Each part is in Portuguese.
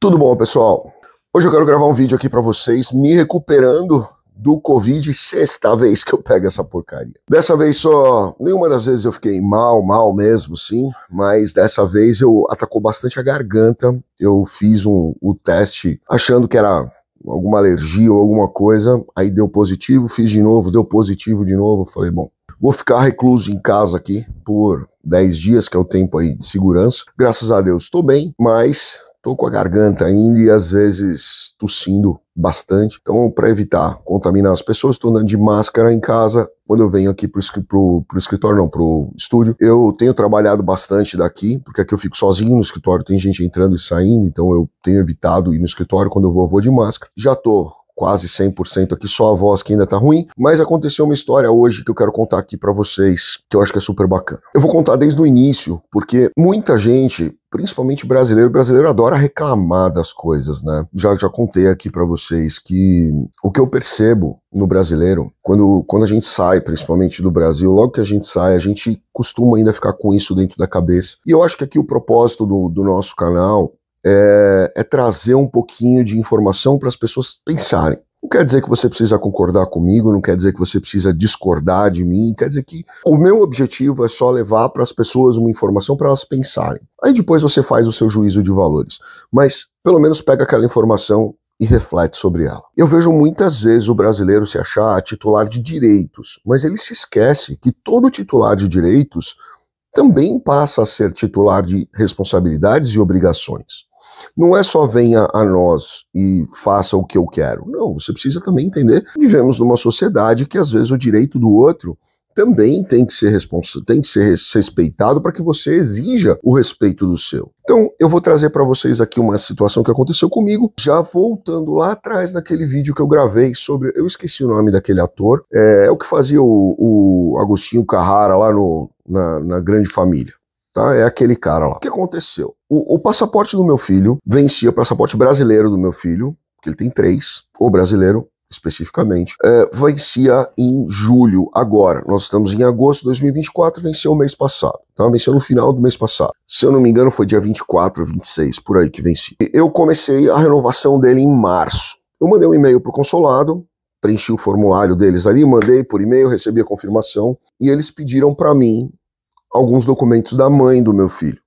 Tudo bom, pessoal? Hoje eu quero gravar um vídeo aqui para vocês me recuperando do Covid, sexta vez que eu pego essa porcaria. Dessa vez só, nenhuma das vezes eu fiquei mal, mal mesmo, sim, mas dessa vez eu atacou bastante a garganta. Eu fiz um, o teste achando que era alguma alergia ou alguma coisa, aí deu positivo, fiz de novo, deu positivo de novo, falei, bom, Vou ficar recluso em casa aqui por 10 dias, que é o tempo aí de segurança. Graças a Deus estou bem, mas estou com a garganta ainda e às vezes tossindo bastante. Então, para evitar contaminar as pessoas, estou andando de máscara em casa. Quando eu venho aqui para o escritório, não, para o estúdio, eu tenho trabalhado bastante daqui, porque aqui eu fico sozinho no escritório, tem gente entrando e saindo, então eu tenho evitado ir no escritório. Quando eu vou, eu vou de máscara. Já estou quase 100% aqui, só a voz que ainda tá ruim, mas aconteceu uma história hoje que eu quero contar aqui para vocês, que eu acho que é super bacana. Eu vou contar desde o início, porque muita gente principalmente brasileiro, brasileiro adora reclamar das coisas, né? Já já contei aqui para vocês que o que eu percebo no brasileiro, quando, quando a gente sai, principalmente do Brasil, logo que a gente sai, a gente costuma ainda ficar com isso dentro da cabeça. E eu acho que aqui o propósito do, do nosso canal é, é trazer um pouquinho de informação para as pessoas pensarem. Não quer dizer que você precisa concordar comigo, não quer dizer que você precisa discordar de mim, quer dizer que o meu objetivo é só levar para as pessoas uma informação para elas pensarem. Aí depois você faz o seu juízo de valores, mas pelo menos pega aquela informação e reflete sobre ela. Eu vejo muitas vezes o brasileiro se achar titular de direitos, mas ele se esquece que todo titular de direitos também passa a ser titular de responsabilidades e obrigações. Não é só venha a nós e faça o que eu quero. Não, você precisa também entender vivemos numa sociedade que às vezes o direito do outro também tem que ser tem que ser respeitado para que você exija o respeito do seu. Então, eu vou trazer para vocês aqui uma situação que aconteceu comigo, já voltando lá atrás naquele vídeo que eu gravei sobre. Eu esqueci o nome daquele ator, é, é o que fazia o, o Agostinho Carrara lá no, na, na Grande Família tá? É aquele cara lá. O que aconteceu? O, o passaporte do meu filho vencia, o passaporte brasileiro do meu filho, que ele tem três, o brasileiro especificamente, é, vencia em julho, agora. Nós estamos em agosto de 2024, venceu o mês passado. Tá? Venceu no final do mês passado. Se eu não me engano, foi dia 24, 26, por aí que venci. Eu comecei a renovação dele em março. Eu mandei um e-mail para o consulado, preenchi o formulário deles ali, mandei por e-mail, recebi a confirmação, e eles pediram para mim alguns documentos da mãe do meu filho.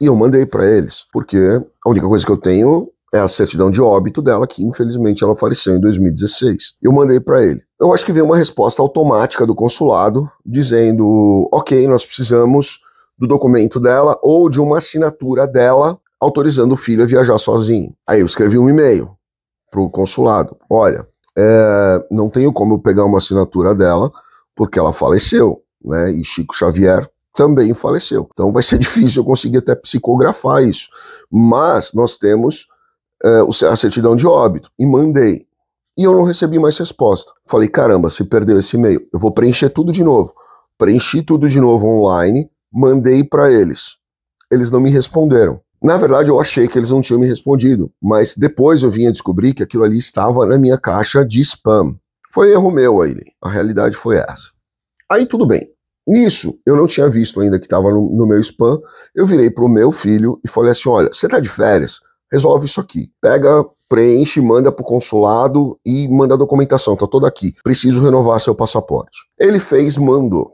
E eu mandei para eles, porque a única coisa que eu tenho é a certidão de óbito dela, que infelizmente ela faleceu em 2016. Eu mandei para ele. Eu acho que veio uma resposta automática do consulado dizendo: ok, nós precisamos do documento dela ou de uma assinatura dela autorizando o filho a viajar sozinho. Aí eu escrevi um e-mail para o consulado: olha, é, não tenho como eu pegar uma assinatura dela porque ela faleceu, né? E Chico Xavier também faleceu. Então vai ser difícil eu conseguir até psicografar isso. Mas nós temos é, a certidão de óbito e mandei. E eu não recebi mais resposta. Falei, caramba, se perdeu esse e-mail, eu vou preencher tudo de novo. Preenchi tudo de novo online, mandei para eles. Eles não me responderam. Na verdade, eu achei que eles não tinham me respondido, mas depois eu vim a descobrir que aquilo ali estava na minha caixa de spam. Foi erro meu aí, a realidade foi essa. Aí tudo bem nisso eu não tinha visto ainda que estava no, no, meu spam. Eu virei para o meu filho e falei assim: olha, você está de férias? Resolve isso aqui. Pega, preenche, manda para o consulado e manda a documentação. Está toda aqui. Preciso renovar seu passaporte. Ele fez, mandou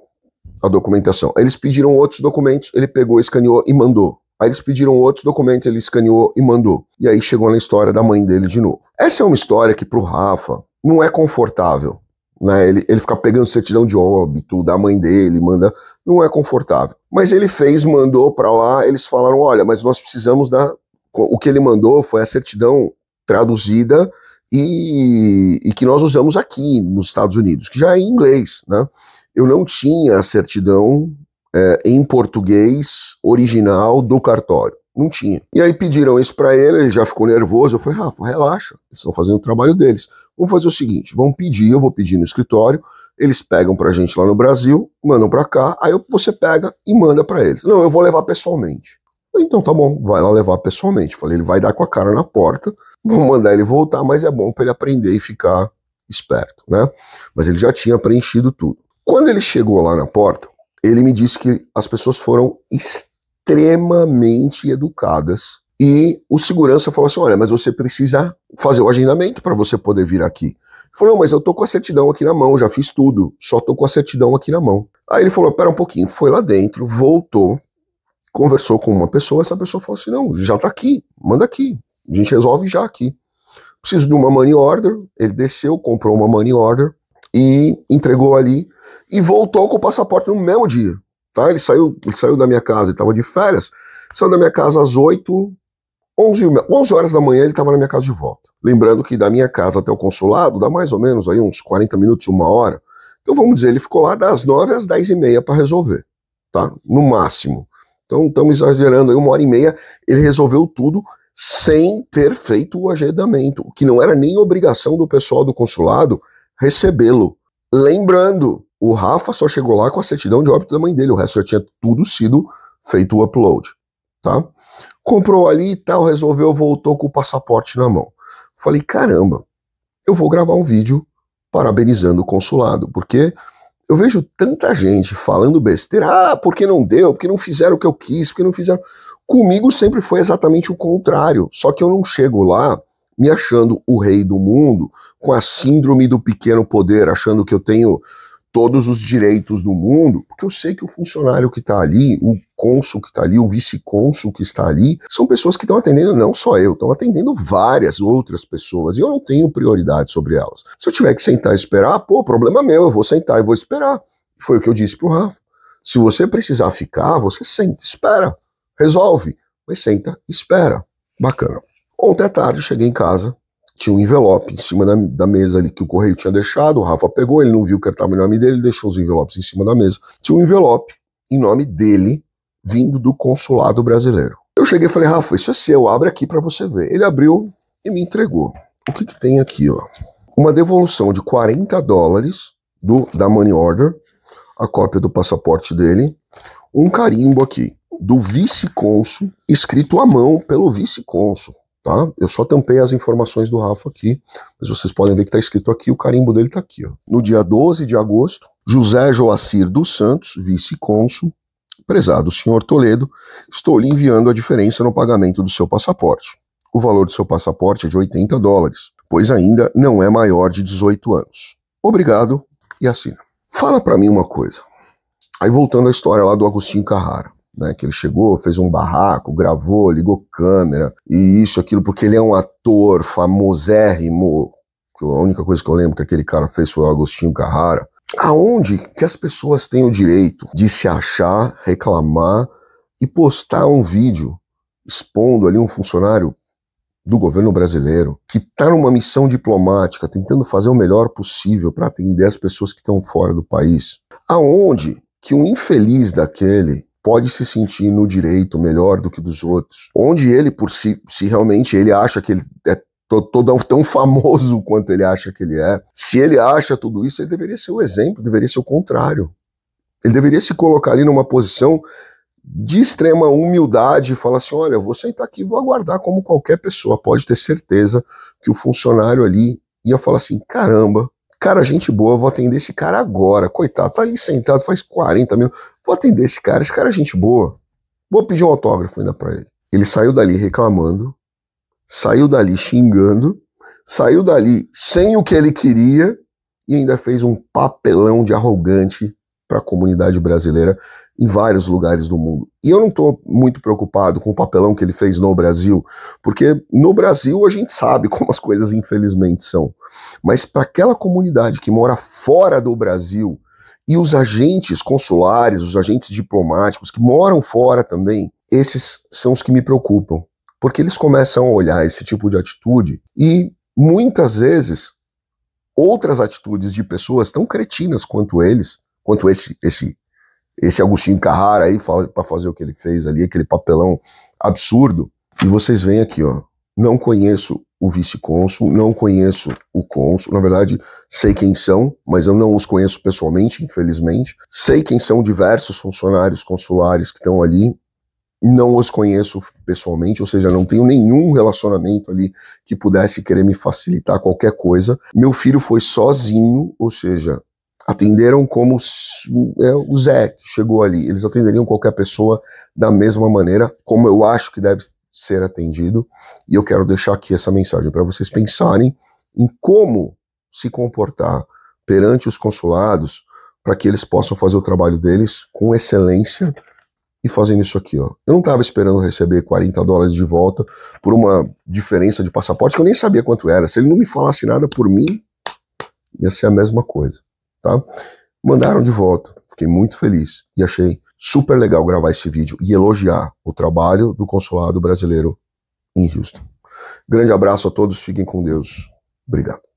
a documentação. Eles pediram outros documentos, ele pegou, escaneou e mandou. Aí eles pediram outros documentos, ele escaneou e mandou. E aí chegou na história da mãe dele de novo. Essa é uma história que para o Rafa não é confortável. Né? Ele, ele fica pegando certidão de óbito da mãe dele, manda. Não é confortável. Mas ele fez, mandou para lá, eles falaram: olha, mas nós precisamos da. O que ele mandou foi a certidão traduzida e, e, que nós usamos aqui nos Estados Unidos, que já é em inglês. Né? Eu não tinha a certidão é, em português original do cartório. Não tinha. E aí pediram isso para ele, ele já ficou nervoso. Eu falei, Rafa, relaxa, eles estão fazendo o trabalho deles. Vamos fazer o seguinte: vão pedir, eu vou pedir no escritório, eles pegam pra gente lá no Brasil, mandam pra cá, aí você pega e manda para eles. Não, eu vou levar pessoalmente. Então tá bom, vai lá levar pessoalmente. Falei, ele vai dar com a cara na porta, vou mandar ele voltar, mas é bom para ele aprender e ficar esperto, né? Mas ele já tinha preenchido tudo. Quando ele chegou lá na porta, ele me disse que as pessoas foram extremamente extremamente educadas. E o segurança falou assim: olha, mas você precisa fazer o agendamento para você poder vir aqui. Ele falou: mas eu tô com a certidão aqui na mão, já fiz tudo, só tô com a certidão aqui na mão. Aí ele falou: pera um pouquinho. Foi lá dentro, voltou, conversou com uma pessoa, essa pessoa falou assim: não, já tá aqui, manda aqui, a gente resolve já aqui. Preciso de uma money order. Ele desceu, comprou uma money order e entregou ali e voltou com o passaporte no mesmo dia. Tá? Ele, saiu, ele saiu da minha casa, ele estava de férias, saiu da minha casa às 8, 11, 11 horas da manhã ele estava na minha casa de volta. Lembrando que da minha casa até o consulado dá mais ou menos aí uns 40 minutos, uma hora. Então vamos dizer, ele ficou lá das 9 às 10 e meia para resolver, tá? No máximo. Então estamos exagerando aí, uma hora e meia, ele resolveu tudo sem ter feito o agendamento, que não era nem obrigação do pessoal do consulado recebê-lo. Lembrando o Rafa só chegou lá com a certidão de óbito da mãe dele, o resto já tinha tudo sido feito o upload, tá? Comprou ali e tal, resolveu, voltou com o passaporte na mão. Falei, caramba, eu vou gravar um vídeo parabenizando o consulado, porque eu vejo tanta gente falando besteira, ah, porque não deu, porque não fizeram o que eu quis, porque não fizeram. Comigo sempre foi exatamente o contrário, só que eu não chego lá me achando o rei do mundo, com a síndrome do pequeno poder, achando que eu tenho todos os direitos do mundo, porque eu sei que o funcionário que está ali, o cônsul que está ali, o vice-cônsul que está ali, são pessoas que estão atendendo não só eu, estão atendendo várias outras pessoas e eu não tenho prioridade sobre elas. Se eu tiver que sentar e esperar, pô, problema meu, eu vou sentar e vou esperar. Foi o que eu disse para o Rafa. Se você precisar ficar, você senta, espera, resolve, mas senta, espera. Bacana. Ontem à tarde eu cheguei em casa, tinha um envelope em cima da, da, mesa ali que o correio tinha deixado, o Rafa pegou, ele não viu que estava o nome dele, ele deixou os envelopes em cima da mesa. Tinha um envelope em nome dele, vindo do consulado brasileiro. Eu cheguei e falei, Rafa, isso é seu, abre aqui para você ver. Ele abriu e me entregou. O que, que tem aqui, ó? Uma devolução de 40 dólares do, da money order, a cópia do passaporte dele, um carimbo aqui do vice consul escrito à mão pelo vice consul tá? Eu só tampei as informações do Rafa aqui, mas vocês podem ver que está escrito aqui, o carimbo dele está aqui. Ó. No dia 12 de agosto, José Joacir dos Santos, vice-cônsul, prezado senhor Toledo, estou lhe enviando a diferença no pagamento do seu passaporte. O valor do seu passaporte é de 80 dólares, pois ainda não é maior de 18 anos. Obrigado e assina. Fala para mim uma coisa. Aí voltando à história lá do Agostinho Carrara né? Que ele chegou, fez um barraco, gravou, ligou câmera e isso, aquilo, porque ele é um ator famosérrimo. A única coisa que eu lembro que aquele cara fez foi o Agostinho Carrara. Aonde que as pessoas têm o direito de se achar, reclamar e postar um vídeo expondo ali um funcionário do governo brasileiro que está numa missão diplomática, tentando fazer o melhor possível para atender as pessoas que estão fora do país? Aonde que um infeliz daquele pode se sentir no direito melhor do que dos outros, onde ele por si, se realmente ele acha que ele é todo tão famoso quanto ele acha que ele é. Se ele acha tudo isso, ele deveria ser o exemplo, deveria ser o contrário. Ele deveria se colocar ali numa posição de extrema humildade e falar assim: olha, vou sentar aqui e vou aguardar como qualquer pessoa. Pode ter certeza que o funcionário ali ia falar assim: caramba, Cara, gente boa, vou atender esse cara agora. Coitado, tá ali sentado faz 40 minutos. Vou atender esse cara, esse cara é gente boa. Vou pedir um autógrafo ainda pra ele. Ele saiu dali reclamando, saiu dali xingando, saiu dali sem o que ele queria e ainda fez um papelão de arrogante para a comunidade brasileira em vários lugares do mundo. E eu não estou muito preocupado com o papelão que ele fez no Brasil, porque no Brasil a gente sabe como as coisas infelizmente são. Mas para aquela comunidade que mora fora do Brasil e os agentes consulares, os agentes diplomáticos que moram fora também, esses são os que me preocupam, porque eles começam a olhar esse tipo de atitude e muitas vezes outras atitudes de pessoas tão cretinas quanto eles, quanto esse, esse esse Agostinho Carrara aí fala para fazer o que ele fez ali, aquele papelão absurdo. E vocês vêm aqui, ó. Não conheço o vice-cônsul, não conheço o cônsul, na verdade, sei quem são, mas eu não os conheço pessoalmente, infelizmente. Sei quem são diversos funcionários consulares que estão ali, não os conheço pessoalmente, ou seja, não tenho nenhum relacionamento ali que pudesse querer me facilitar qualquer coisa. Meu filho foi sozinho, ou seja, atenderam como é, o Zé que chegou ali. Eles atenderiam qualquer pessoa da mesma maneira, como eu acho que deve ser atendido. E eu quero deixar aqui essa mensagem para vocês pensarem em como se comportar perante os consulados para que eles possam fazer o trabalho deles com excelência e fazendo isso aqui, ó. Eu não estava esperando receber 40 dólares de volta por uma diferença de passaporte que eu nem sabia quanto era. Se ele não me falasse nada por mim, ia ser a mesma coisa tá? Mandaram de volta. Fiquei muito feliz e achei super legal gravar esse vídeo e elogiar o trabalho do consulado brasileiro em Houston. Grande abraço a todos, fiquem com Deus. Obrigado.